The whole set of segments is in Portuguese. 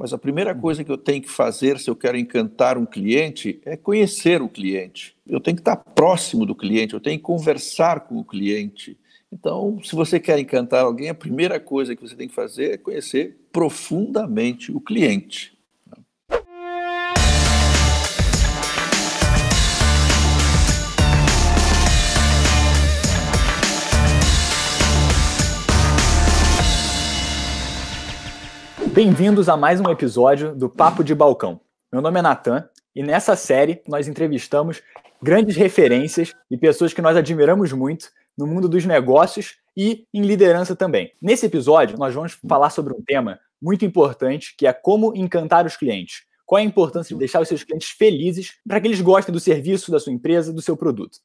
Mas a primeira uhum. coisa que eu tenho que fazer se eu quero encantar um cliente é conhecer o cliente. Eu tenho que estar próximo do cliente, eu tenho que conversar com o cliente. Então, se você quer encantar alguém, a primeira coisa que você tem que fazer é conhecer profundamente o cliente. Bem-vindos a mais um episódio do Papo de Balcão. Meu nome é Natan e nessa série nós entrevistamos grandes referências e pessoas que nós admiramos muito no mundo dos negócios e em liderança também. Nesse episódio, nós vamos falar sobre um tema muito importante que é como encantar os clientes. Qual é a importância de deixar os seus clientes felizes para que eles gostem do serviço da sua empresa, do seu produto.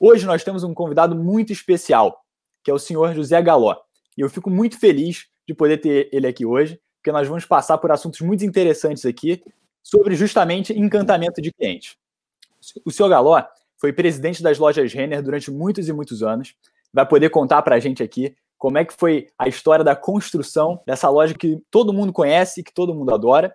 Hoje nós temos um convidado muito especial, que é o senhor José Galó. E eu fico muito feliz de poder ter ele aqui hoje porque nós vamos passar por assuntos muito interessantes aqui sobre justamente encantamento de cliente. O seu Galó foi presidente das lojas Renner durante muitos e muitos anos, vai poder contar para a gente aqui como é que foi a história da construção dessa loja que todo mundo conhece, que todo mundo adora,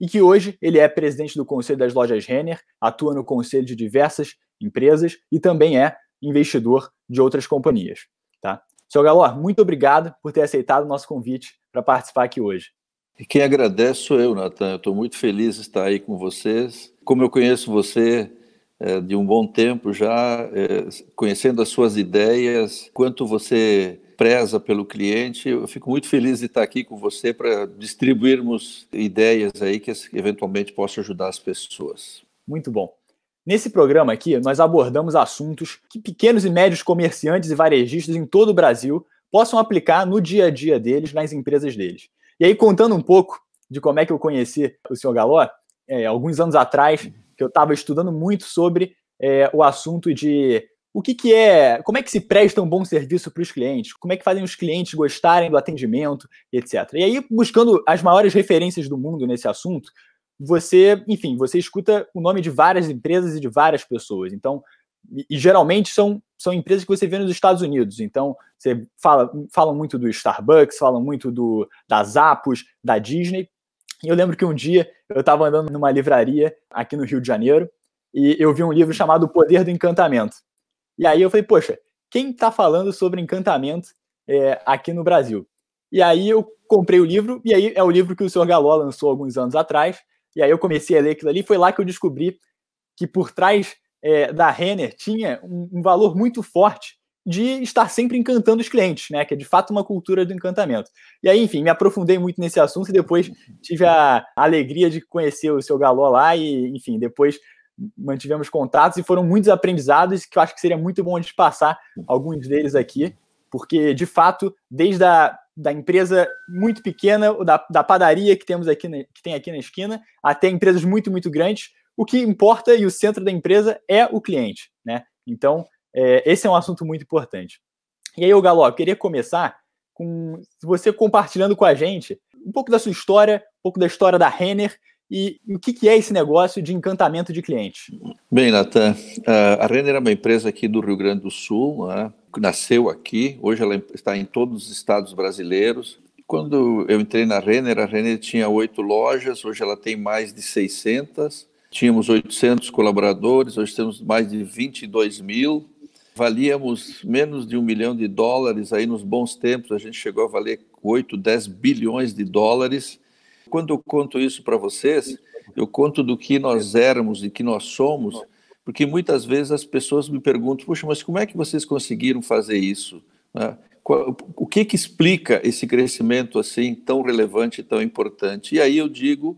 e que hoje ele é presidente do Conselho das Lojas Renner, atua no conselho de diversas empresas e também é investidor de outras companhias. Tá? Seu Galor, muito obrigado por ter aceitado o nosso convite para participar aqui hoje. E quem agradece sou eu, Natan. Estou muito feliz de estar aí com vocês. Como eu conheço você é, de um bom tempo já, é, conhecendo as suas ideias, quanto você preza pelo cliente, eu fico muito feliz de estar aqui com você para distribuirmos ideias aí que eventualmente possam ajudar as pessoas. Muito bom. Nesse programa aqui, nós abordamos assuntos que pequenos e médios comerciantes e varejistas em todo o Brasil possam aplicar no dia a dia deles, nas empresas deles. E aí, contando um pouco de como é que eu conheci o Sr. Galó, é, alguns anos atrás, que eu estava estudando muito sobre é, o assunto de o que, que é, como é que se presta um bom serviço para os clientes, como é que fazem os clientes gostarem do atendimento, etc. E aí, buscando as maiores referências do mundo nesse assunto, você, enfim, você escuta o nome de várias empresas e de várias pessoas. Então, e, e geralmente são, são empresas que você vê nos Estados Unidos. Então, você fala, falam muito do Starbucks, falam muito do das Apos, da Disney. E eu lembro que um dia eu estava andando numa livraria aqui no Rio de Janeiro e eu vi um livro chamado O Poder do Encantamento. E aí eu falei, poxa, quem está falando sobre encantamento é, aqui no Brasil? E aí eu comprei o livro, e aí é o livro que o Sr. Galó lançou alguns anos atrás, e aí eu comecei a ler aquilo ali. Foi lá que eu descobri que por trás é, da Renner tinha um, um, valor muito forte de estar sempre encantando os clientes, né? Que é de fato uma cultura do encantamento. E aí, enfim, me aprofundei muito nesse assunto e depois tive a alegria de conhecer o seu Galó lá e, enfim, depois mantivemos contatos e foram muitos aprendizados que eu acho que seria muito bom a gente passar alguns deles aqui, porque de fato, desde a da empresa muito pequena, da, da padaria que temos aqui na, que tem aqui na esquina, até empresas muito, muito grandes. O que importa e o centro da empresa é o cliente. Né? Então, é, esse é um assunto muito importante. E aí, o Galo, eu queria começar com você compartilhando com a gente um pouco da sua história, um pouco da história da Renner e o que, é esse negócio de encantamento de clientes? Bem, Natan, eh, a Renner é uma empresa aqui do Rio Grande do Sul, né? nasceu aqui, hoje ela está em todos os estados brasileiros. Quando eu entrei na Renner, a Renner tinha oito lojas, hoje ela tem mais de 600. Tínhamos 800 colaboradores, hoje temos mais de 22 mil. Valíamos menos de um milhão de dólares aí nos bons tempos, a gente chegou a valer 8, 10 bilhões de dólares. Quando eu conto isso para vocês, eu conto do que nós éramos e que nós somos porque muitas vezes as pessoas me perguntam, poxa, mas como é que vocês conseguiram fazer isso? Né? O que que explica esse crescimento assim tão relevante, tão importante? E aí eu digo,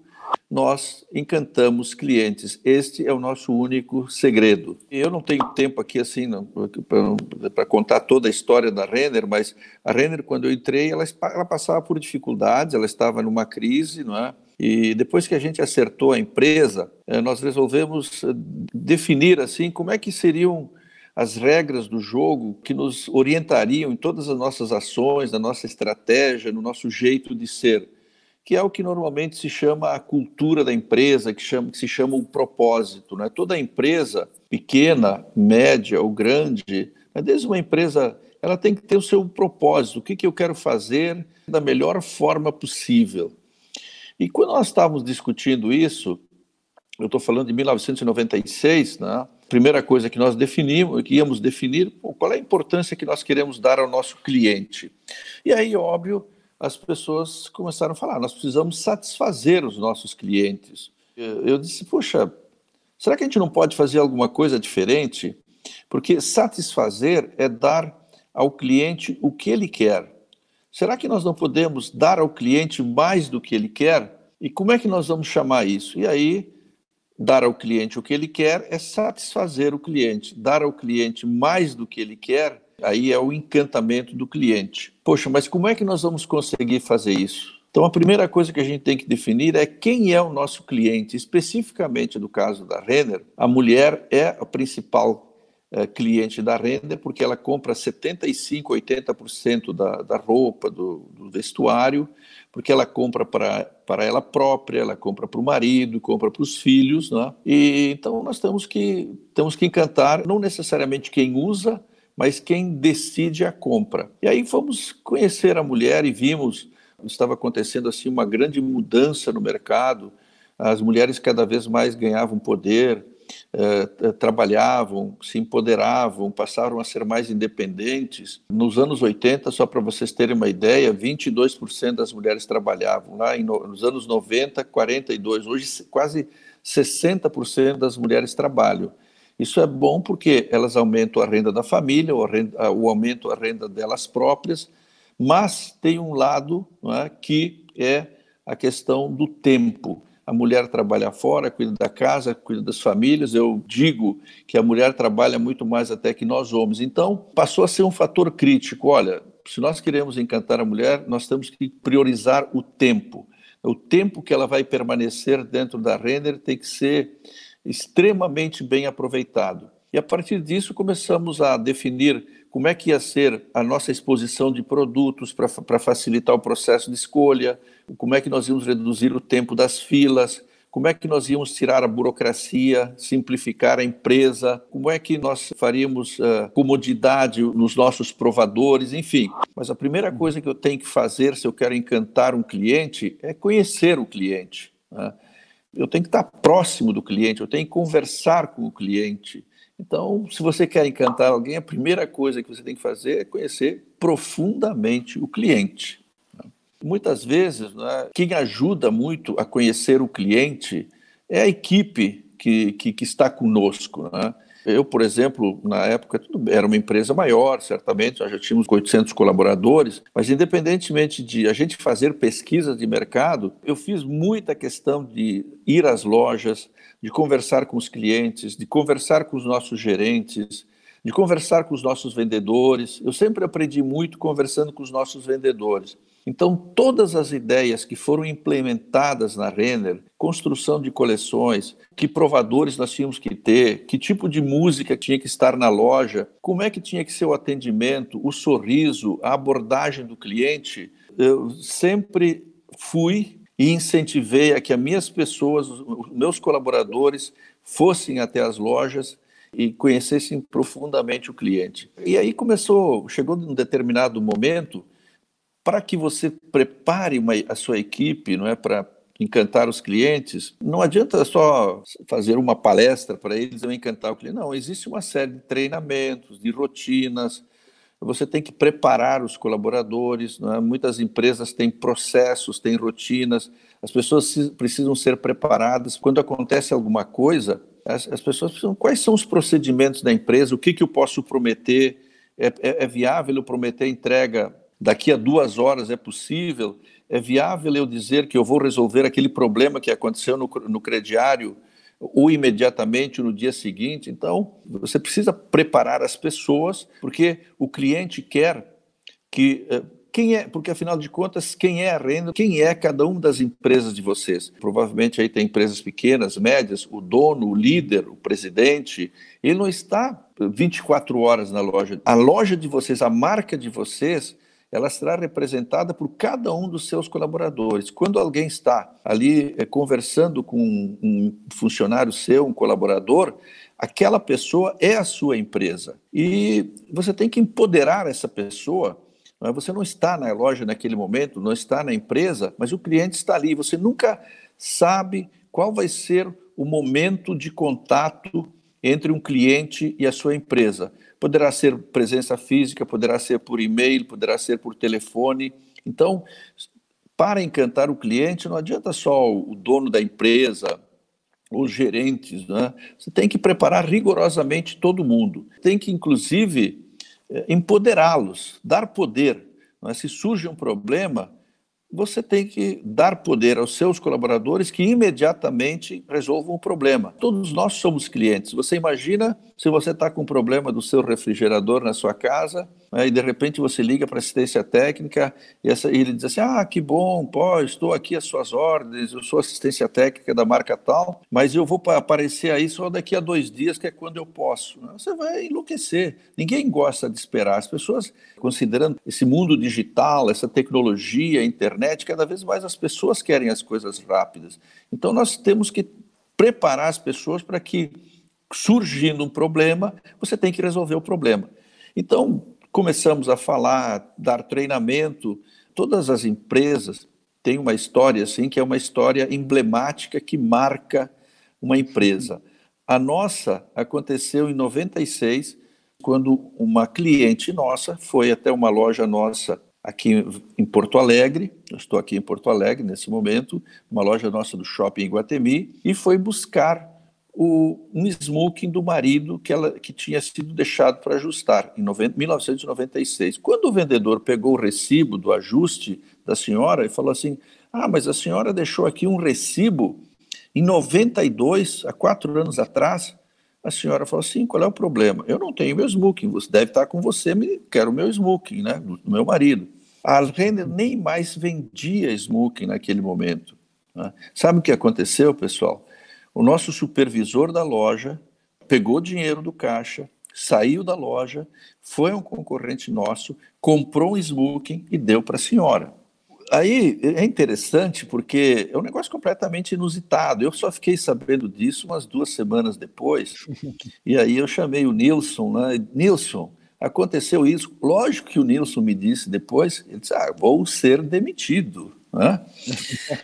nós encantamos clientes. Este é o nosso único segredo. Eu não tenho tempo aqui assim para contar toda a história da Renner, mas a Renner quando eu entrei, ela, ela passava por dificuldades, ela estava numa crise, não é? E depois que a gente acertou a empresa, eh, nós resolvemos eh, definir assim como é que seriam as regras do jogo que nos orientariam em todas as nossas ações, na nossa estratégia, no nosso jeito de ser, que é o que normalmente se chama a cultura da empresa, que, chama, que se chama o propósito. Né? Toda empresa, pequena, média ou grande, né? desde uma empresa, ela tem que ter o seu propósito, o que, que eu quero fazer da melhor forma possível. E quando nós estávamos discutindo isso, eu estou falando de 1996, né? Primeira coisa que nós definimos, que íamos definir, pô, qual é a importância que nós queremos dar ao nosso cliente. E aí, óbvio, as pessoas começaram a falar: nós precisamos satisfazer os nossos clientes. Eu disse: puxa, será que a gente não pode fazer alguma coisa diferente? Porque satisfazer é dar ao cliente o que ele quer. Será que nós não podemos dar ao cliente mais do que ele quer? E como é que nós vamos chamar isso? E aí, dar ao cliente o que ele quer é satisfazer o cliente. Dar ao cliente mais do que ele quer, aí é o encantamento do cliente. Poxa, mas como é que nós vamos conseguir fazer isso? Então, a primeira coisa que a gente tem que definir é quem é o nosso cliente. Especificamente no caso da Renner, a mulher é a principal é, cliente da renda, é porque ela compra 75%, 80% da, da roupa, do, do vestuário, porque ela compra para ela própria, ela compra para o marido, compra para os filhos, né? E então nós temos que temos que encantar não necessariamente quem usa, mas quem decide a compra. E aí fomos conhecer a mulher e vimos estava acontecendo assim uma grande mudança no mercado. As mulheres cada vez mais ganhavam poder, eh, eh, trabalhavam, se empoderavam, passaram a ser mais independentes. Nos anos 80, só para vocês terem uma ideia, 22% das mulheres trabalhavam. Lá em, nos anos 90, 42%. Hoje, quase 60% das mulheres trabalham. Isso é bom porque elas aumentam a renda da família, ou, renda, ou aumentam a renda delas próprias, mas tem um lado é, que é a questão do tempo a mulher trabalha fora, cuida da casa, cuida das famílias. Eu digo que a mulher trabalha muito mais até que nós homens. Então, passou a ser um fator crítico. Olha, se nós queremos encantar a mulher, nós temos que priorizar o tempo. O tempo que ela vai permanecer dentro da Renner tem que ser extremamente bem aproveitado. E a partir disso começamos a definir como é que ia ser a nossa exposição de produtos para facilitar o processo de escolha, como é que nós íamos reduzir o tempo das filas, como é que nós íamos tirar a burocracia, simplificar a empresa, como é que nós faríamos uh, comodidade nos nossos provadores, enfim. Mas a primeira coisa que eu tenho que fazer se eu quero encantar um cliente é conhecer o cliente. Né? Eu tenho que estar próximo do cliente, eu tenho que conversar com o cliente. Então, se você quer encantar alguém, a primeira coisa que você tem que fazer é conhecer profundamente o cliente. Né? Muitas vezes, né, quem ajuda muito a conhecer o cliente é a equipe que, que, que está conosco. Né? Eu, por exemplo, na época era uma empresa maior, certamente, nós já tínhamos 800 colaboradores, mas independentemente de a gente fazer pesquisa de mercado, eu fiz muita questão de ir às lojas, de conversar com os clientes, de conversar com os nossos gerentes, de conversar com os nossos vendedores. Eu sempre aprendi muito conversando com os nossos vendedores. Então, todas as ideias que foram implementadas na Renner, construção de coleções, que provadores nós tínhamos que ter, que tipo de música tinha que estar na loja, como é que tinha que ser o atendimento, o sorriso, a abordagem do cliente, eu sempre fui e incentivei a que as minhas pessoas, os meus colaboradores, fossem até as lojas e conhecessem profundamente o cliente. E aí começou, chegou num determinado momento para que você prepare uma, a sua equipe não é, para encantar os clientes, não adianta só fazer uma palestra para eles e encantar o cliente. Não, existe uma série de treinamentos, de rotinas. Você tem que preparar os colaboradores. É? Muitas empresas têm processos, têm rotinas. As pessoas precisam ser preparadas. Quando acontece alguma coisa, as, as pessoas precisam. Quais são os procedimentos da empresa? O que, que eu posso prometer? É, é, é viável eu prometer entrega daqui a duas horas é possível, é viável eu dizer que eu vou resolver aquele problema que aconteceu no, no crediário ou imediatamente no dia seguinte. Então, você precisa preparar as pessoas, porque o cliente quer que eh, quem é, porque afinal de contas, quem é a renda, quem é cada uma das empresas de vocês? Provavelmente aí tem empresas pequenas, médias, o dono, o líder, o presidente, ele não está 24 horas na loja. A loja de vocês, a marca de vocês, ela será representada por cada um dos seus colaboradores. Quando alguém está ali é, conversando com um, um funcionário seu, um colaborador, aquela pessoa é a sua empresa. E você tem que empoderar essa pessoa é? você não está na loja naquele momento, não está na empresa, mas o cliente está ali. Você nunca sabe qual vai ser o momento de contato entre um cliente e a sua empresa. Poderá ser presença física, poderá ser por e-mail, poderá ser por telefone. Então, para encantar o cliente, não adianta só o dono da empresa, os gerentes, né? Você tem que preparar rigorosamente todo mundo. Tem que, inclusive, eh, empoderá-los, dar poder. Né? Se surge um problema, você tem que dar poder aos seus colaboradores que imediatamente resolvam o problema. Todos nós somos clientes. Você imagina se você está com problema do seu refrigerador na sua casa, né, e de repente você liga para assistência técnica e, essa, e, ele diz assim: Ah, que bom, pô, estou aqui às suas ordens, eu sou assistência técnica da marca tal, mas eu vou aparecer aí só daqui a dois dias, que é quando eu posso. Né, você vai enlouquecer. Ninguém gosta de esperar. As pessoas, considerando esse mundo digital, essa tecnologia, a internet, cada vez mais as pessoas querem as coisas rápidas. Então nós temos que preparar as pessoas para que surgindo um problema, você tem que resolver o problema. Então, começamos a falar, dar treinamento. Todas as empresas têm uma história assim, que é uma história emblemática que marca uma empresa. A nossa aconteceu em 96, quando uma cliente nossa foi até uma loja nossa aqui em Porto Alegre, eu estou aqui em Porto Alegre nesse momento, uma loja nossa do shopping Guatemi, e foi buscar o, um smoking do marido que, ela, que tinha sido deixado para ajustar em 90, 1996. Quando o vendedor pegou o recibo do ajuste da senhora e falou assim: Ah, mas a senhora deixou aqui um recibo em 92, há quatro anos atrás. A senhora falou assim: qual é o problema? Eu não tenho meu smoking, você deve estar com você, quero o meu smoking, né? Do, do meu marido. A Renner nem mais vendia smoking naquele momento. Né? Sabe o que aconteceu, pessoal? O nosso supervisor da loja pegou dinheiro do caixa, saiu da loja, foi um concorrente nosso, comprou um smoking e deu para a senhora. Aí é interessante porque é um negócio completamente inusitado. Eu só fiquei sabendo disso umas duas semanas depois. e aí eu chamei o Nilson, né? Nilson, aconteceu isso. Lógico que o Nilson me disse depois, ele disse, ah, vou ser demitido. Né?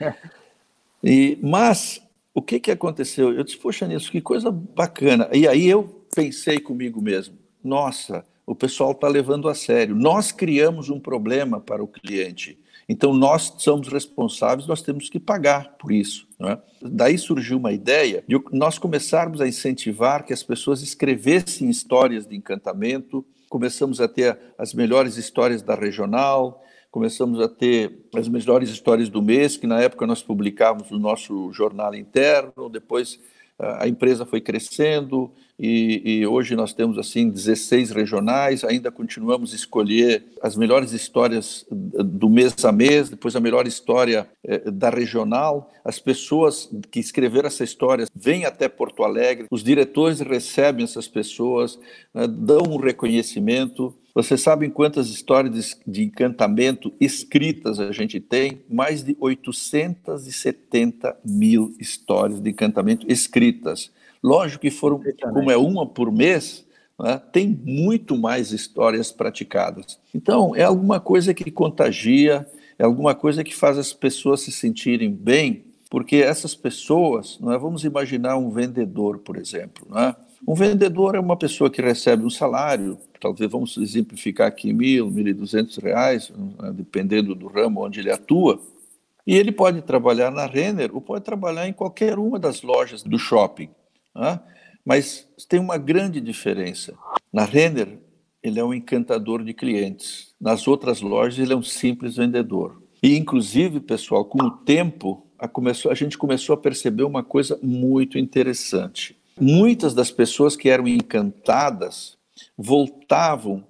e, mas o que, que aconteceu? Eu disse, poxa, Nilson, que coisa bacana. E aí eu pensei comigo mesmo, nossa, o pessoal está levando a sério. Nós criamos um problema para o cliente. Então, nós somos responsáveis, nós temos que pagar por isso. É? Daí surgiu uma ideia de nós começarmos a incentivar que as pessoas escrevessem histórias de encantamento. Começamos a ter as melhores histórias da regional, começamos a ter as melhores histórias do mês, que na época nós publicávamos no nosso jornal interno, depois ah, a empresa foi crescendo, e, e, hoje nós temos assim 16 regionais, ainda continuamos a escolher as melhores histórias do mês a mês, depois a melhor história eh, da regional. As pessoas que escreveram essa história vêm até Porto Alegre, os diretores recebem essas pessoas, né, dão um reconhecimento. Você sabe quantas histórias de encantamento escritas a gente tem? Mais de 870 mil histórias de encantamento escritas. Lógico que foram, como é uma por mês, né, tem muito mais histórias praticadas. Então, é alguma coisa que contagia, é alguma coisa que faz as pessoas se sentirem bem, porque essas pessoas, não é, vamos imaginar um vendedor, por exemplo, né. Um vendedor é uma pessoa que recebe um salário, talvez vamos exemplificar aqui mil, mil e duzentos reais, né, dependendo do ramo onde ele atua, e ele pode trabalhar na Renner ou pode trabalhar em qualquer uma das lojas do shopping. Né? Mas tem uma grande diferença. Na Renner, ele é um encantador de clientes. Nas outras lojas, ele é um simples vendedor. E, inclusive, pessoal, com o tempo, a, começou, a gente começou a perceber uma coisa muito interessante. Muitas das pessoas que eram encantadas voltavam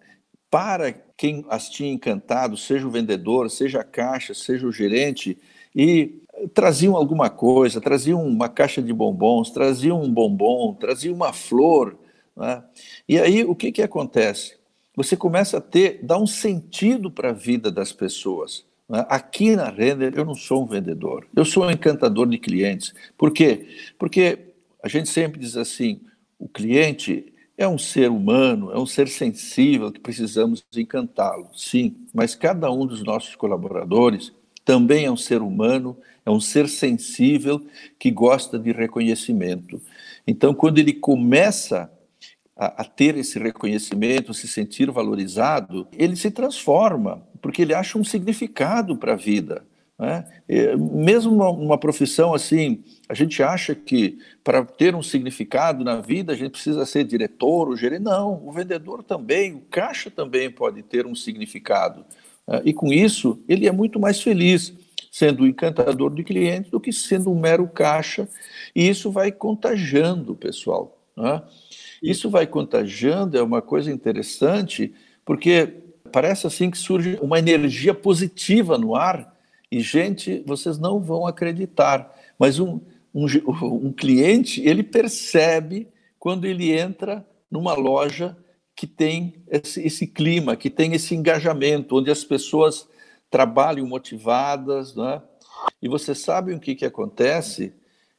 para quem as tinha encantado, seja o vendedor, seja a caixa, seja o gerente, e traziam alguma coisa, traziam uma caixa de bombons, traziam um bombom, traziam uma flor. Né? E aí o que, que acontece? Você começa a ter, dar um sentido para a vida das pessoas. Né? Aqui na Render eu não sou um vendedor, eu sou um encantador de clientes. Por quê? Porque a gente sempre diz assim, o cliente é um ser humano, é um ser sensível que precisamos encantá-lo, sim, mas cada um dos nossos colaboradores também é um ser humano, é um ser sensível que gosta de reconhecimento. Então, quando ele começa a, a, ter esse reconhecimento, se sentir valorizado, ele se transforma, porque ele acha um significado para a vida. Né? É, mesmo uma, uma profissão assim, a gente acha que para ter um significado na vida a gente precisa ser diretor ou gerente. Não, o vendedor também, o caixa também pode ter um significado. Ah, e com isso, ele é muito mais feliz sendo encantador de clientes do que sendo um mero caixa. E isso vai contagiando o pessoal. Né? Isso vai contagiando, é uma coisa interessante, porque parece assim que surge uma energia positiva no ar. E, gente, vocês não vão acreditar, mas um, um, um cliente, ele percebe quando ele entra numa loja que tem esse, esse clima, que tem esse engajamento, onde as pessoas trabalham motivadas, é? E vocês sabem o que, que acontece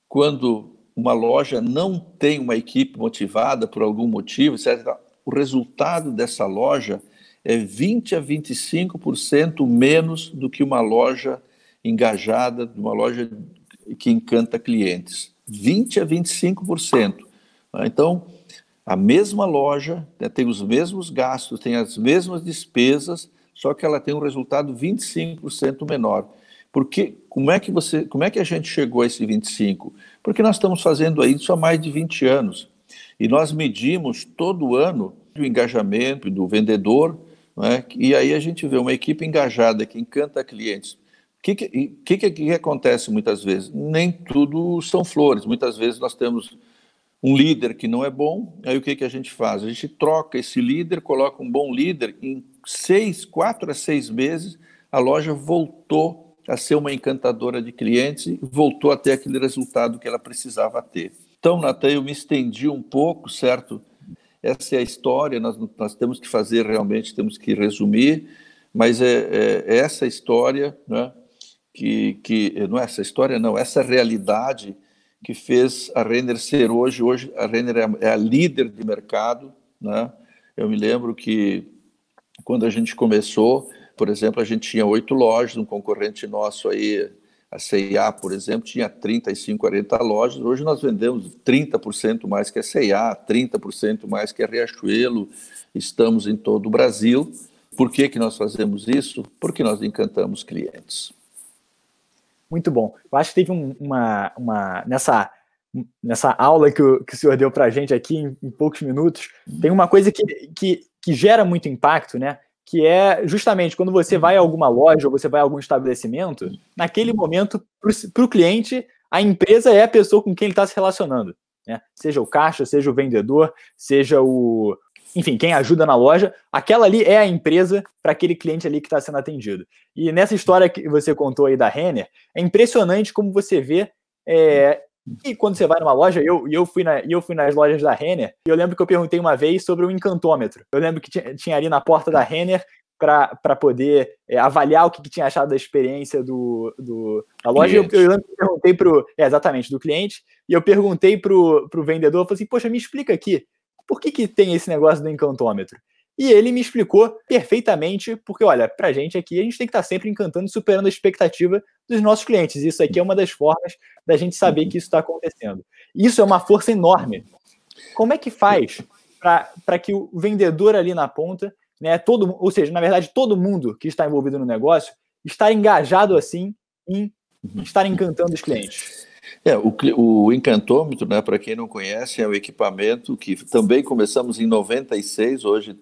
quando uma loja não tem uma equipe motivada por algum motivo, etc. O resultado dessa loja é 20 a 25% menos do que uma loja engajada, uma loja que encanta clientes. 20 a 25%. É? Então, a mesma loja, né, tem os mesmos gastos, tem as mesmas despesas, só que ela tem um resultado 25% menor. Porque como é que você, como é que a gente chegou a esse 25? Porque nós estamos fazendo isso há mais de 20 anos. E nós medimos todo ano o engajamento do vendedor, né? e aí a gente vê uma equipe engajada que encanta clientes. O que que, que, que, que acontece muitas vezes? Nem tudo são flores. Muitas vezes nós temos um líder que não é bom, aí o que, que a gente faz? A gente troca esse líder, coloca um bom líder, em seis, quatro a seis meses, a loja voltou a ser uma encantadora de clientes e voltou a ter aquele resultado que ela precisava ter. Então, Natan, eu me estendi um pouco, certo? Essa é a história, nós, nós temos que fazer realmente, temos que resumir, mas é, é, é essa história, né? que, que não é essa história, não, essa realidade que fez a Renner ser hoje. Hoje a Renner é, é a líder de mercado. Né? Eu me lembro que quando a gente começou, por exemplo, a gente tinha oito lojas, um concorrente nosso aí, a CIA, por exemplo, tinha 35, 40 lojas. Hoje nós vendemos 30% mais que a CIA, 30% mais que a Riachuelo. Estamos em todo o Brasil. Por que, que nós fazemos isso? Porque nós encantamos clientes. Muito bom. Eu acho que teve um, uma, uma. Nessa nessa aula que o, que o senhor deu para a gente aqui em, em, poucos minutos, tem uma coisa que, que, que, gera muito impacto, né? Que é justamente quando você vai a alguma loja ou você vai a algum estabelecimento, naquele momento, para o cliente, a empresa é a pessoa com quem ele está se relacionando. Né? Seja o caixa, seja o vendedor, seja o, enfim, quem ajuda na loja, aquela ali é a empresa para aquele cliente ali que está sendo atendido. E nessa história que você contou aí da Renner, é impressionante como você vê. É, e quando você vai numa loja, eu, eu, fui na, eu fui nas lojas da Renner, e eu lembro que eu perguntei uma vez sobre o encantômetro. Eu lembro que tinha, tinha ali na porta da Renner para poder é, avaliar o que, que, tinha achado da experiência do, do da loja. Eu, eu, eu, perguntei pro. É, exatamente, do cliente, e eu perguntei pro, pro vendedor, eu falei assim, poxa, me explica aqui por que, que tem esse negócio do encantômetro? E ele me explicou perfeitamente, porque olha, pra gente aqui, a gente tem que estar tá sempre encantando e superando a expectativa dos nossos clientes. Isso aqui é uma das formas da gente saber uhum. que isso está acontecendo. Isso é uma força enorme. Como é que faz para que o vendedor ali na ponta, né, todo, ou seja, na verdade, todo mundo que está envolvido no negócio, está engajado assim em uhum. estar encantando os clientes? É, o, o encantômetro, né, para quem não conhece, é um equipamento que também começamos em 96, hoje,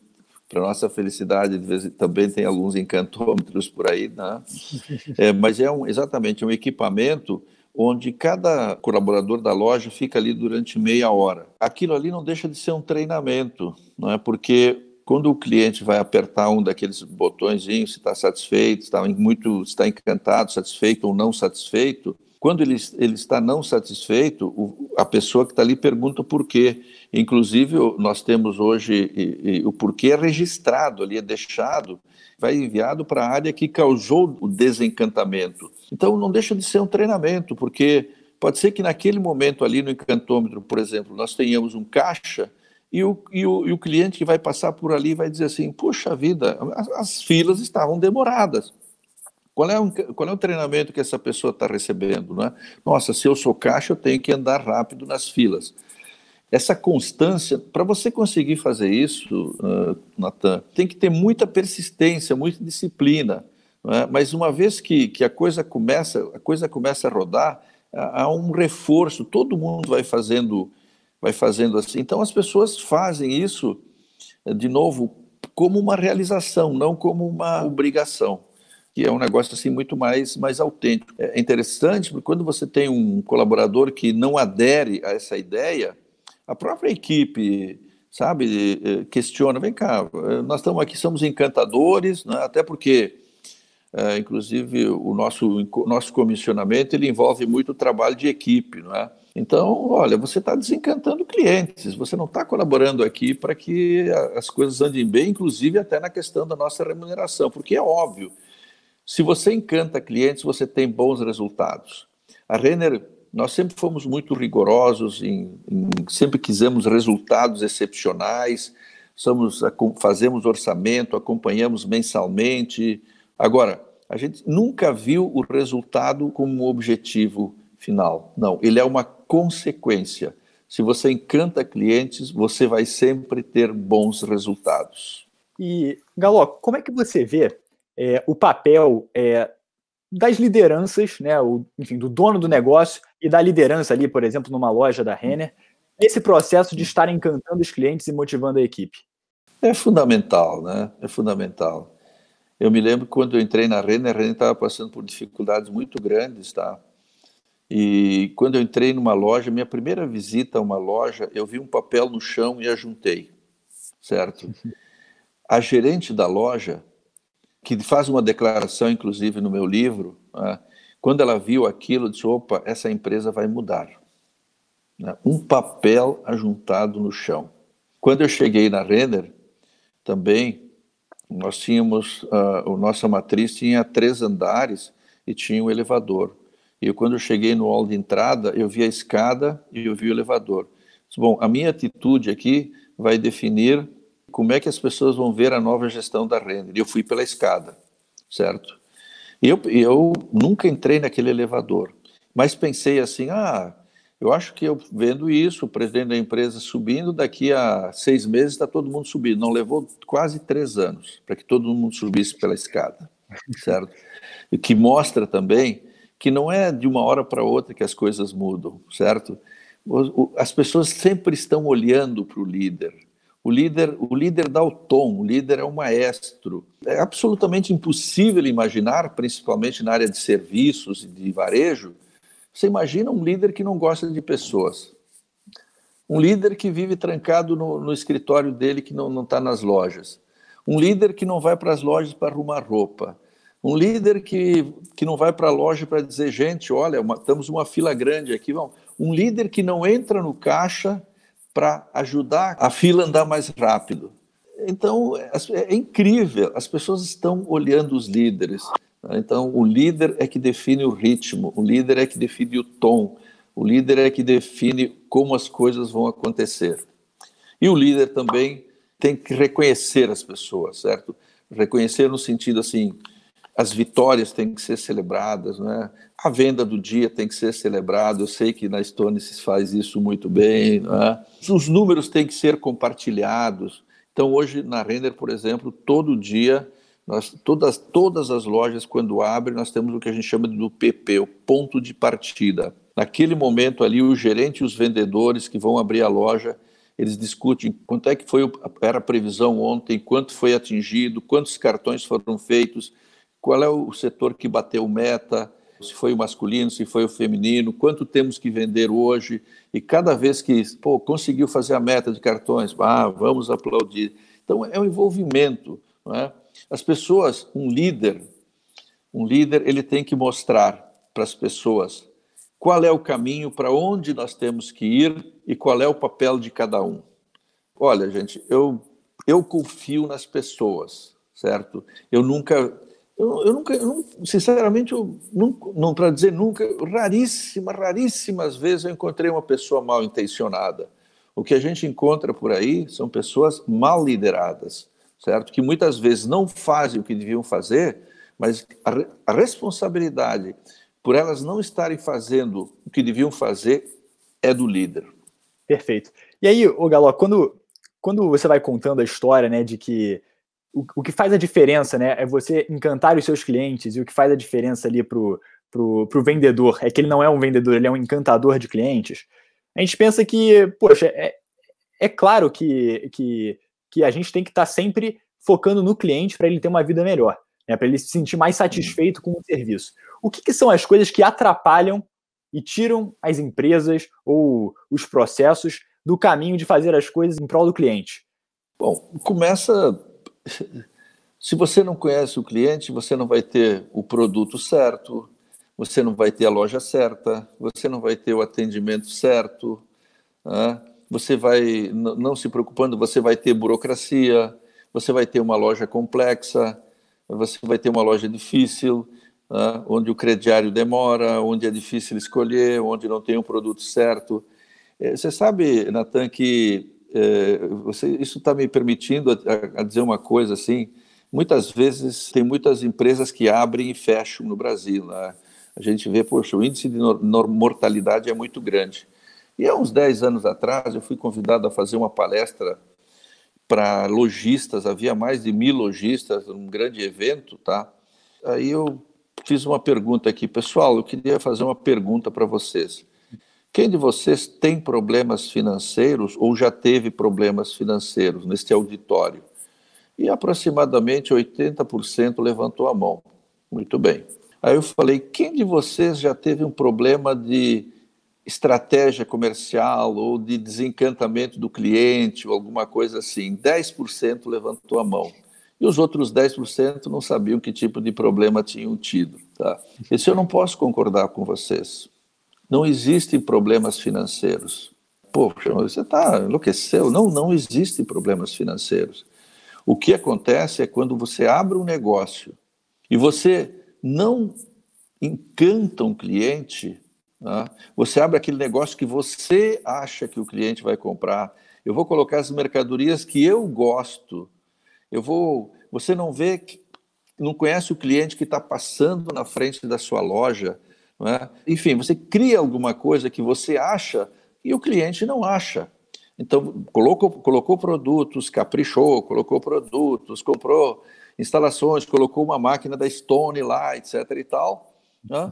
para nossa felicidade, também tem alguns encantômetros por aí, né? É, mas é um, exatamente um equipamento onde cada colaborador da loja fica ali durante meia hora. Aquilo ali não deixa de ser um treinamento, não é? Porque quando o cliente vai apertar um daqueles botõezinhos, se está satisfeito, está muito, está encantado, satisfeito ou não satisfeito, quando ele, ele está não satisfeito, o, a pessoa que está ali pergunta por quê. Inclusive, nós temos hoje e, e, o porquê é registrado ali, é deixado, vai enviado para a área que causou o desencantamento. Então, não deixa de ser um treinamento, porque pode ser que naquele momento ali no encantômetro, por exemplo, nós tenhamos um caixa e o, e o, e o cliente que vai passar por ali vai dizer assim: puxa vida, as, as filas estavam demoradas qual é, o, qual é o treinamento que essa pessoa está recebendo? Né? Nossa, se eu sou caixa, eu tenho que andar rápido nas filas. Essa constância, para você conseguir fazer isso, uh, Natan, tem que ter muita persistência, muita disciplina. Né? Mas uma vez que, que a coisa começa, a coisa começa a rodar, há um reforço. Todo mundo vai fazendo, vai fazendo assim. Então as pessoas fazem isso de novo como uma realização, não como uma obrigação que é um negócio assim muito mais, mais autêntico. É, é interessante porque quando você tem um colaborador que não adere a essa ideia, a própria equipe sabe eh, eh, questiona, vem cá, eh, nós estamos aqui, somos encantadores, né? até porque é, inclusive o nosso nosso comissionamento ele envolve muito trabalho de equipe, não é? Então, olha, você está desencantando clientes, você não está colaborando aqui para que as coisas andem bem, inclusive até na questão da nossa remuneração, porque é óbvio se você encanta clientes, você tem bons resultados. A Renner, nós sempre fomos muito rigorosos, em, em, sempre quisemos resultados excepcionais, somos, fazemos orçamento, acompanhamos mensalmente. Agora, a gente nunca viu o resultado como um objetivo final. Não, ele é uma consequência. Se você encanta clientes, você vai sempre ter bons resultados. E, Galo, como é que você vê é, o papel é, das lideranças, né, o, enfim, do dono do negócio e da liderança ali, por exemplo, numa loja da Renner, esse processo de estar encantando os clientes e motivando a equipe? É fundamental, né? É fundamental. Eu me lembro quando eu entrei na Renner, a Renner estava passando por dificuldades muito grandes, tá? E quando eu entrei numa loja, minha primeira visita a uma loja, eu vi um papel no chão e ajuntei, certo? A gerente da loja que faz uma declaração, inclusive, no meu livro, né? quando ela viu aquilo, disse: opa, essa empresa vai mudar. Né, um papel ajuntado no chão. Quando eu cheguei na Renner, também, nós tínhamos, uh, ah, a nossa matriz tinha três andares e tinha um elevador. E quando eu cheguei no hall de entrada, eu vi a escada e eu vi o elevador. Bom, a minha atitude aqui vai definir como é que as pessoas vão ver a nova gestão da renda? E eu fui pela escada, certo? Eu, eu nunca entrei naquele elevador, mas pensei assim, ah, eu acho que eu vendo isso, o presidente da empresa subindo, daqui a seis meses está todo mundo subindo. Não levou quase três anos para que todo mundo subisse pela escada, certo? E que mostra também que não é de uma hora para outra que as coisas mudam, certo? As pessoas sempre estão olhando para o líder, o líder, o líder dá o tom, o líder é o maestro. É absolutamente impossível imaginar, principalmente na área de serviços e de varejo, você imagina um líder que não gosta de pessoas. Um líder que vive trancado no, no escritório dele, que não está nas lojas. Um líder que não vai para as lojas para arrumar roupa. Um líder que, que não vai para a loja para dizer, gente, olha, uma, estamos uma fila grande aqui. Um líder que não entra no caixa para ajudar a fila a andar mais rápido. Então, é, é incrível, as pessoas estão olhando os líderes. Tá? Então, o líder é que define o ritmo, o líder é que define o tom, o líder é que define como as coisas vão acontecer. E o líder também tem que reconhecer as pessoas, certo? Reconhecer no sentido assim, as vitórias têm que ser celebradas, né? a venda do dia tem que ser celebrada, eu sei que na Estônia se faz isso muito bem, né? os números têm que ser compartilhados. Então, hoje na Render, por exemplo, todo dia, nós, todas, todas as lojas, quando abrem, nós temos o que a gente chama do PP, o ponto de partida. Naquele momento ali, o gerente e os vendedores que vão abrir a loja, eles discutem quanto é que foi, era a previsão ontem, quanto foi atingido, quantos cartões foram feitos, qual é o setor que bateu meta, se foi o masculino, se foi o feminino, quanto temos que vender hoje. E cada vez que pô, conseguiu fazer a meta de cartões, ah, vamos aplaudir. Então, é um envolvimento. Não é? As pessoas, um líder, um líder, ele tem que mostrar para as pessoas qual é o caminho, para onde nós temos que ir e qual é o papel de cada um. Olha, gente, eu, eu confio nas pessoas, certo? Eu nunca eu, eu nunca, eu sinceramente, eu nunca, não para dizer nunca, raríssimas, raríssimas vezes eu encontrei uma pessoa mal intencionada. O que a gente encontra por aí são pessoas mal lideradas, certo? Que muitas vezes não fazem o que deviam fazer, mas a, a responsabilidade por elas não estarem fazendo o que deviam fazer é do líder. Perfeito. E aí, o Galo, quando quando você vai contando a história, né, de que o, o que faz a diferença, né, é você encantar os seus clientes e o que faz a diferença ali pro, pro, pro vendedor é que ele não é um vendedor, ele é um encantador de clientes. A gente pensa que, poxa, é, é claro que, que, que a gente tem que estar tá sempre focando no cliente para ele ter uma vida melhor, né, para ele se sentir mais satisfeito com o serviço. O que, que são as coisas que atrapalham e tiram as empresas ou os processos do caminho de fazer as coisas em prol do cliente? Bom, começa se você não conhece o cliente, você não vai ter o produto certo, você não vai ter a loja certa, você não vai ter o atendimento certo, né? você vai, não se preocupando, você vai ter burocracia, você vai ter uma loja complexa, você vai ter uma loja difícil, né? onde o crediário demora, onde é difícil escolher, onde não tem um produto certo. É, você sabe, Natan, que é, você, isso está me permitindo a, a, dizer uma coisa assim. Muitas vezes tem muitas empresas que abrem e fecham no Brasil. Né? A gente vê, poxa, o índice de mortalidade é muito grande. E há uns 10 anos atrás eu fui convidado a fazer uma palestra para lojistas, havia mais de mil lojistas, um grande evento, tá? Aí eu fiz uma pergunta aqui, pessoal, eu queria fazer uma pergunta para vocês. Quem de vocês tem problemas financeiros ou já teve problemas financeiros neste auditório? E aproximadamente 80% levantou a mão. Muito bem. Aí eu falei: quem de vocês já teve um problema de estratégia comercial ou de desencantamento do cliente ou alguma coisa assim? 10% levantou a mão. E os outros 10% não sabiam que tipo de problema tinham tido. Tá? Isso eu não posso concordar com vocês. Não existem problemas financeiros. Poxa, você está enlouqueceu. Não, não existem problemas financeiros. O que acontece é quando você abre um negócio e você não encanta um cliente, né? você abre aquele negócio que você acha que o cliente vai comprar. Eu vou colocar as mercadorias que eu gosto. Eu vou. Você não vê, não conhece o cliente que está passando na frente da sua loja né? Enfim, você cria alguma coisa que você acha e o cliente não acha. Então, colocou, colocou produtos, caprichou, colocou produtos, comprou instalações, colocou uma máquina da Stone lá, etc. e tal. Né?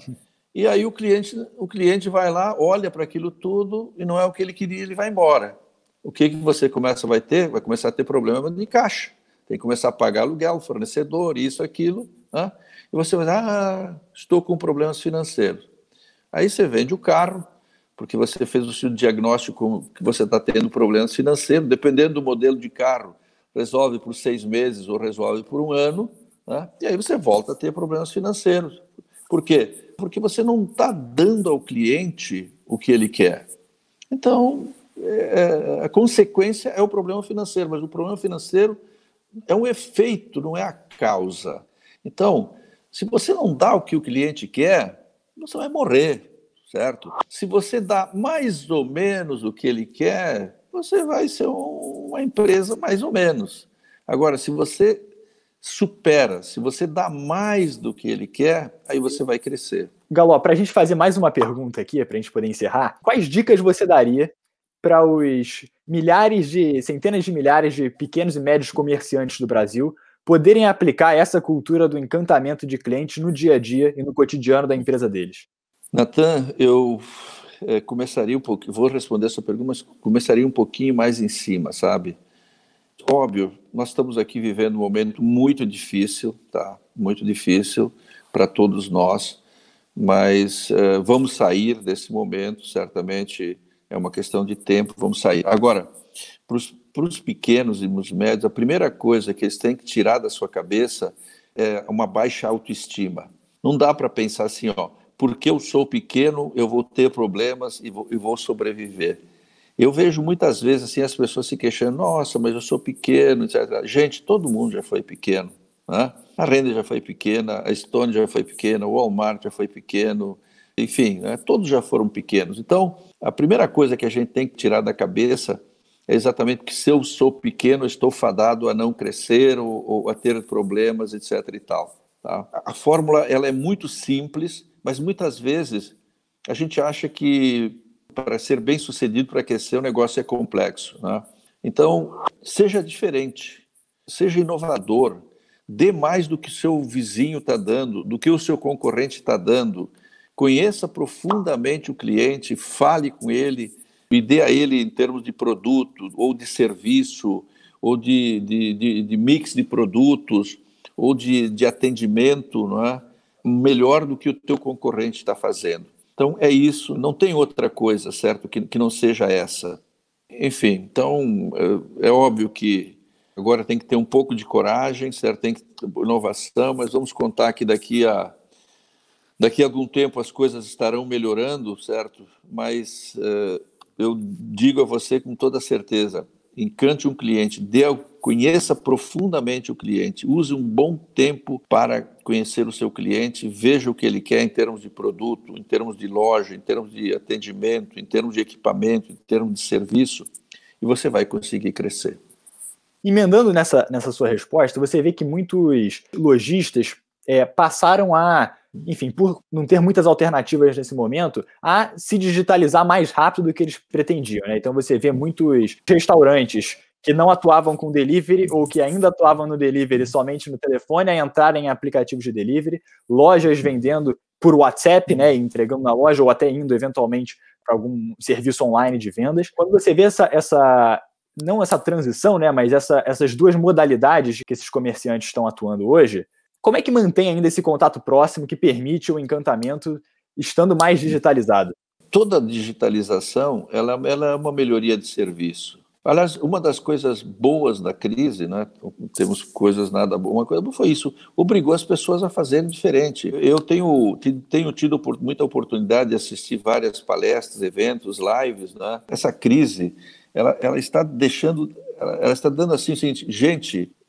E aí o cliente, o cliente vai lá, olha para aquilo tudo e não é o que ele queria, ele vai embora. O que, que você começa vai ter? Vai começar a ter problema de caixa. Tem que começar a pagar aluguel, fornecedor, isso, aquilo. Né? E você vai, ah, estou com problemas financeiros. Aí você vende o carro, porque você fez o diagnóstico que você está tendo problemas financeiros, dependendo do modelo de carro, resolve por seis meses ou resolve por um ano, né? e aí você volta a ter problemas financeiros. Por quê? Porque você não está dando ao cliente o que ele quer. Então, é, é a consequência é o problema financeiro, mas o problema financeiro é um efeito, não é a causa. Então, se você não dá o que o cliente quer, você vai morrer, certo? Se você dá mais ou menos o que ele quer, você vai ser uma empresa mais ou menos. Agora, se você supera, se você dá mais do que ele quer, aí você vai crescer. Galo, para a gente fazer mais uma pergunta aqui, para a gente poder encerrar, quais dicas você daria para os milhares de, centenas de milhares de pequenos e médios comerciantes do Brasil poderem aplicar essa cultura do encantamento de cliente no dia a dia e no cotidiano da empresa deles? Natan, eu é, começaria um pouco, vou responder essa pergunta, mas começaria um pouquinho mais em cima, sabe? Óbvio, nós estamos aqui vivendo um momento muito difícil, tá? Muito difícil para todos nós, mas é, vamos sair desse momento, certamente é uma questão de tempo, vamos sair. Agora, para os pequenos e os médios, a primeira coisa que eles têm que tirar da sua cabeça é uma baixa autoestima. Não dá para pensar assim, ó, porque eu sou pequeno, eu vou ter problemas e vou, e vou sobreviver. Eu vejo muitas vezes assim as pessoas se queixando, nossa, mas eu sou pequeno, etc. Gente, todo mundo já foi pequeno, né? A renda já foi pequena, a Stone já foi pequena, o Walmart já foi pequeno, enfim, né? todos já foram pequenos. Então, a primeira coisa que a gente tem que tirar da cabeça é exatamente que se eu sou pequeno, estou fadado a não crescer ou, ou a ter problemas, etc. e tal. Tá? A fórmula ela é muito simples, mas muitas vezes a gente acha que para ser bem sucedido, para crescer, o negócio é complexo. Né? Então, seja diferente, seja inovador, dê mais do que seu vizinho está dando, do que o seu concorrente está dando. Conheça profundamente o cliente, fale com ele, e dê a ele em termos de produto ou de serviço ou de, de, de, de mix de produtos ou de, de atendimento não é? melhor do que o teu concorrente está fazendo. Então é isso, não tem outra coisa, certo, que, que não seja essa. Enfim, então é, é óbvio que agora tem que ter um pouco de coragem, certo? Tem que inovação, mas vamos contar que daqui a daqui a algum tempo as coisas estarão melhorando, certo? Mas eh, eu digo a você com toda certeza, encante um cliente, dê, conheça profundamente o cliente, use um bom tempo para conhecer o seu cliente, veja o que ele quer em termos de produto, em termos de loja, em termos de atendimento, em termos de equipamento, em termos de serviço, e você vai conseguir crescer. Emendando nessa, nessa sua resposta, você vê que muitos lojistas é, passaram a enfim, por não ter muitas alternativas nesse momento, a se digitalizar mais rápido do que eles pretendiam. Né? Então você vê muitos restaurantes que não atuavam com delivery ou que ainda atuavam no delivery somente no telefone a entrarem em aplicativos de delivery, lojas vendendo por WhatsApp, né, entregando na loja ou até indo eventualmente para algum serviço online de vendas. Quando você vê essa, essa não essa transição, né, mas essa, essas duas modalidades que esses comerciantes estão atuando hoje, como é que mantém ainda esse contato próximo que permite o encantamento estando mais digitalizado? Toda digitalização ela, ela é uma melhoria de serviço. Aliás, uma das coisas boas da crise, né? temos coisas nada boas, uma coisa boa foi isso, obrigou as pessoas a fazerem diferente. Eu tenho, tenho tido muita oportunidade de assistir várias palestras, eventos, lives. Né? Essa crise, ela, ela está deixando, ela, está dando assim, gente,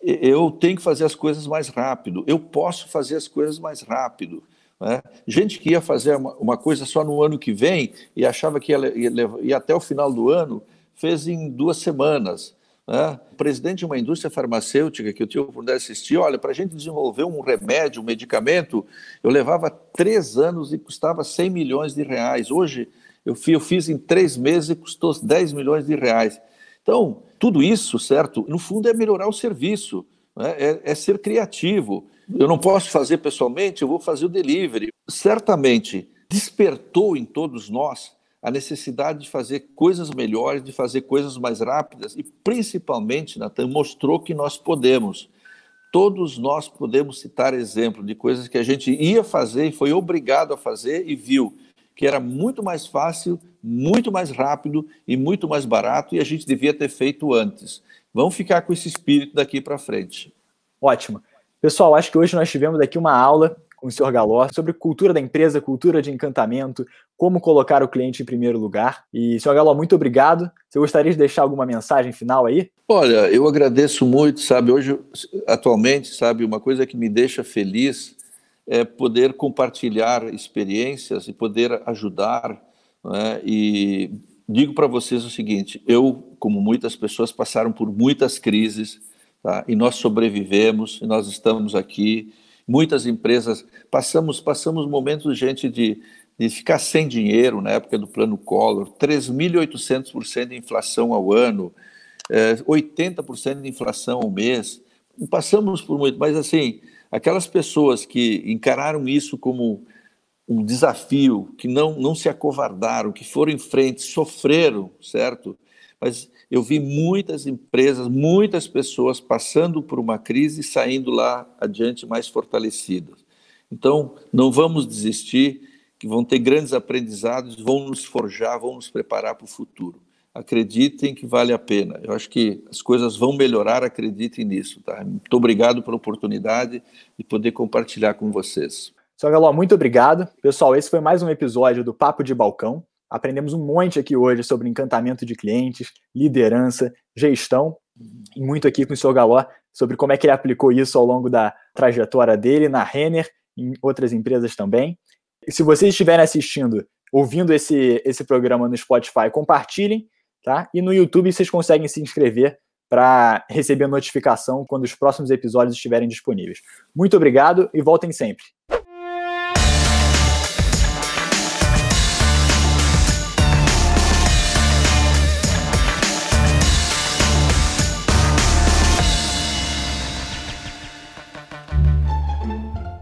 eu tenho que fazer as coisas mais rápido, eu posso fazer as coisas mais rápido. Né? Gente que ia fazer uma, uma, coisa só no ano que vem e achava que ia, ia, ia até o final do ano, fez em duas semanas. Né? O presidente de uma indústria farmacêutica que eu tive a oportunidade de assistir, olha, para a gente desenvolver um remédio, um medicamento, eu levava três anos e custava 100 milhões de reais. Hoje, eu, eu fiz em três meses e custou 10 milhões de reais. Então, tudo isso, certo? No fundo, é melhorar o serviço, né? é, é ser criativo. Eu não posso fazer pessoalmente, eu vou fazer o delivery. Certamente despertou em todos nós a necessidade de fazer coisas melhores, de fazer coisas mais rápidas e, principalmente, Natan, mostrou que nós podemos. Todos nós podemos citar exemplo de coisas que a gente ia fazer e foi obrigado a fazer e viu que era muito mais fácil, muito mais rápido e muito mais barato e a gente devia ter feito antes. Vamos ficar com esse espírito daqui para frente. Ótimo. Pessoal, acho que hoje nós tivemos aqui uma aula com o Sr. Galó sobre cultura da empresa, cultura de encantamento, como colocar o cliente em primeiro lugar. E, Sr. Galó, muito obrigado. Você gostaria de deixar alguma mensagem final aí? Olha, eu agradeço muito, sabe? Hoje, atualmente, sabe, uma coisa que me deixa feliz é poder compartilhar experiências e poder ajudar. Né? E digo para vocês o seguinte: eu, como muitas pessoas, passaram por muitas crises tá? e nós sobrevivemos, e nós estamos aqui. Muitas empresas passamos passamos momentos gente de, de ficar sem dinheiro na época do plano Collor, 3.800% de inflação ao ano, 80% é, de inflação ao mês. Passamos por muito, mas assim, Aquelas pessoas que encararam isso como um desafio, que não, não se acovardaram, que foram em frente, sofreram, certo? Mas eu vi muitas empresas, muitas pessoas passando por uma crise e saindo lá adiante mais fortalecidas. Então, não vamos desistir, que vão ter grandes aprendizados, vão nos forjar, vão nos preparar para o futuro acreditem que vale a pena. Eu acho que as coisas vão melhorar, acreditem nisso. Tá? Muito obrigado pela oportunidade de poder compartilhar com vocês. Sr. Galó, muito obrigado. Pessoal, esse foi mais um episódio do Papo de Balcão. Aprendemos um monte aqui hoje sobre encantamento de clientes, liderança, gestão, e muito aqui com o Sr. Galó sobre como é que ele aplicou isso ao longo da trajetória dele na Renner, em outras empresas também. E se vocês estiverem assistindo, ouvindo esse, esse programa no Spotify, compartilhem tá? E no YouTube vocês conseguem se inscrever para receber notificação quando os próximos episódios estiverem disponíveis. Muito obrigado e voltem sempre.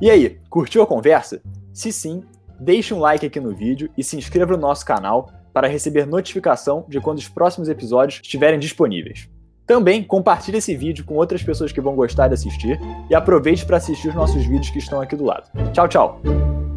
E aí, curtiu a conversa? Se sim, deixe um like aqui no vídeo e se inscreva no nosso canal para receber notificação de quando os próximos episódios estiverem disponíveis. Também compartilhe esse vídeo com outras pessoas que vão gostar de assistir e aproveite para assistir os nossos vídeos que estão aqui do lado. Tchau, tchau!